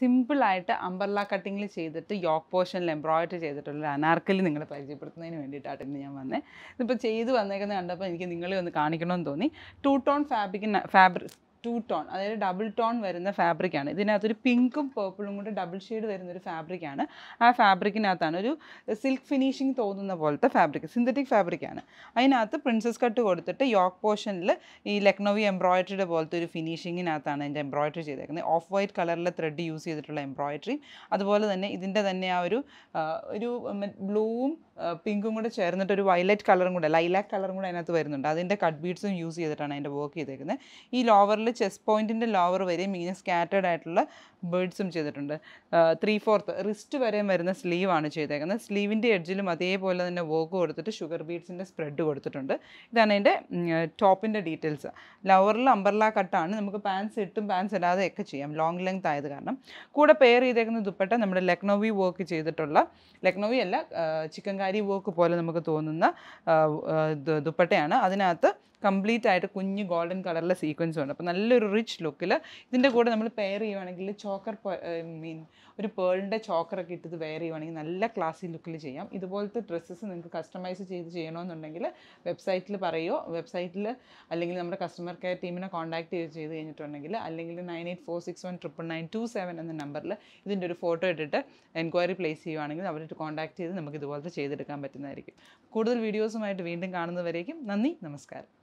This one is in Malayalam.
സിമ്പിളായിട്ട് അമ്പർല കട്ടിങ്ങിൽ ചെയ്തിട്ട് യോക്ക് പോർഷനിൽ എംബ്രോയിഡറി ചെയ്തിട്ടുള്ള അനാർക്കലി നിങ്ങളെ പരിചയപ്പെടുത്തുന്നതിന് വേണ്ടിയിട്ടാണ് ഇന്ന് ഞാൻ വന്നത് ഇതിപ്പോൾ ചെയ്ത് വന്നേക്കുന്നത് കണ്ടപ്പോൾ എനിക്ക് നിങ്ങളെ ഒന്ന് കാണിക്കണമെന്ന് തോന്നി ടൂ ടോൺ ഫാബ്രിക്കിന് ഫാബ്രിക് ടു ടോൺ അതായത് ഡബിൾ ടോൺ വരുന്ന ഫാബ്രിക്കാണ് ഇതിനകത്തൊരു പിങ്കും പേർപ്പിളും കൂടെ ഡബിൾ ഷെയ്ഡ് വരുന്ന ഒരു ഫാബ്രിക്കാണ് ആ ഫാബ്രിക്കിനകത്താണ് ഒരു സിൽക്ക് ഫിനിഷിംഗ് തോന്നുന്ന പോലത്തെ ഫാബ്രിക് സിന്തറ്റിക് ഫാബ്രിക്കാണ് അതിനകത്ത് പ്രിൻസസ് കട്ട് കൊടുത്തിട്ട് യോക്ക് പോർഷനിൽ ഈ ലക്നോവി എംബ്രോയിഡറിയുടെ പോലത്തെ ഒരു ഫിനിഷിങ്ങിനകത്താണ് അതിൻ്റെ എംബ്രോയിഡറി ചെയ്തേക്കുന്നത് ഓഫ് വൈറ്റ് കളറിലെ ത്രെഡ് യൂസ് ചെയ്തിട്ടുള്ള എംബ്രോയിഡറി അതുപോലെ തന്നെ ഇതിൻ്റെ തന്നെ ആ ഒരു ഒരു ബ്ലൂവും പിങ്കും കൂടെ ചേർന്നിട്ട് ഒരു വയലറ്റ് കളറും കൂടെ ലൈലാക്ക് കളറും കൂടെ അതിനകത്ത് വരുന്നുണ്ട് അതിൻ്റെ കട്ട് ബീഡ്സും യൂസ് ചെയ്തിട്ടാണ് അതിൻ്റെ വർക്ക് ചെയ്തേക്കുന്നത് ഈ ലോവറിൽ കളറിൽ ചെസ് പോയിൻറ്റിൻ്റെ ലോവർ വരെയും ഇങ്ങനെ സ്കാറ്റേഡ് ആയിട്ടുള്ള ബേഡ്സും ചെയ്തിട്ടുണ്ട് ത്രീ ഫോർത്ത് റിസ്റ്റ് വരെയും വരുന്ന സ്ലീവാണ് ചെയ്തേക്കുന്നത് സ്ലീവിൻ്റെ എഡ്ജിലും അതേപോലെ തന്നെ വോക്ക് കൊടുത്തിട്ട് ഷുഗർ ബീഡ്സിൻ്റെ സ്പ്രെഡ് കൊടുത്തിട്ടുണ്ട് ഇതാണ് അതിൻ്റെ ടോപ്പിൻ്റെ ഡീറ്റെയിൽസ് ലോവറിൽ അമ്പർല കട്ടാണ് നമുക്ക് പാൻസ് ഇട്ടും പാൻസ് ഇടാതെ ഒക്കെ ചെയ്യാം ലോങ് ലെങ്ത് ആയത് കാരണം കൂടെ പെയർ ചെയ്തേക്കുന്ന ദുപ്പട്ട നമ്മുടെ ലക്നോവി വർക്ക് ചെയ്തിട്ടുള്ള ലക്നോവി അല്ല ചിക്കൻകാരി വർക്ക് പോലെ നമുക്ക് തോന്നുന്ന ദുപ്പട്ടയാണ് അതിനകത്ത് കംപ്ലീറ്റ് ആയിട്ട് കുഞ്ഞ് ഗോൾഡൻ കളറിലെ സീക്വൻസ് ഉണ്ട് അപ്പോൾ നല്ല നല്ലൊരു റിച്ച് ലുക്കിൽ ഇതിൻ്റെ കൂടെ നമ്മൾ പെയർ ചെയ്യുവാണെങ്കിൽ ചോക്കർ മീൻ ഒരു പേളിൻ്റെ ചോക്കറൊക്കെ ഇട്ടത് വെയർ ചെയ്യുവാണെങ്കിൽ നല്ല ക്ലാസി ലുക്കിൽ ചെയ്യാം ഇതുപോലത്തെ ഡ്രസ്സസ് നിങ്ങൾക്ക് കസ്റ്റമൈസ് ചെയ്ത് ചെയ്യണമെന്നുണ്ടെങ്കിൽ വെബ്സൈറ്റിൽ പറയുമോ വെബ്സൈറ്റിൽ അല്ലെങ്കിൽ നമ്മുടെ കസ്റ്റമർ കെയർ ടീമിനെ കോൺടാക്ട് ചെയ്ത് ചെയ്ത് കഴിഞ്ഞിട്ടുണ്ടെങ്കിൽ അല്ലെങ്കിൽ nine eight four six one triple nine two seven എന്ന നമ്പറിൽ ഇതിൻ്റെ ഒരു ഫോട്ടോ ഇട്ടിട്ട് എൻക്വയറി പ്ലേസ് ചെയ്യുവാണെങ്കിൽ അവർ കോൺടാക്ട് ചെയ്ത് നമുക്ക് ഇതുപോലത്തെ ചെയ്തെടുക്കാൻ പറ്റുന്നതായിരിക്കും കൂടുതൽ വീഡിയോസുമായിട്ട് വീണ്ടും കാണുന്നവരേക്കും നന്ദി നമസ്കാരം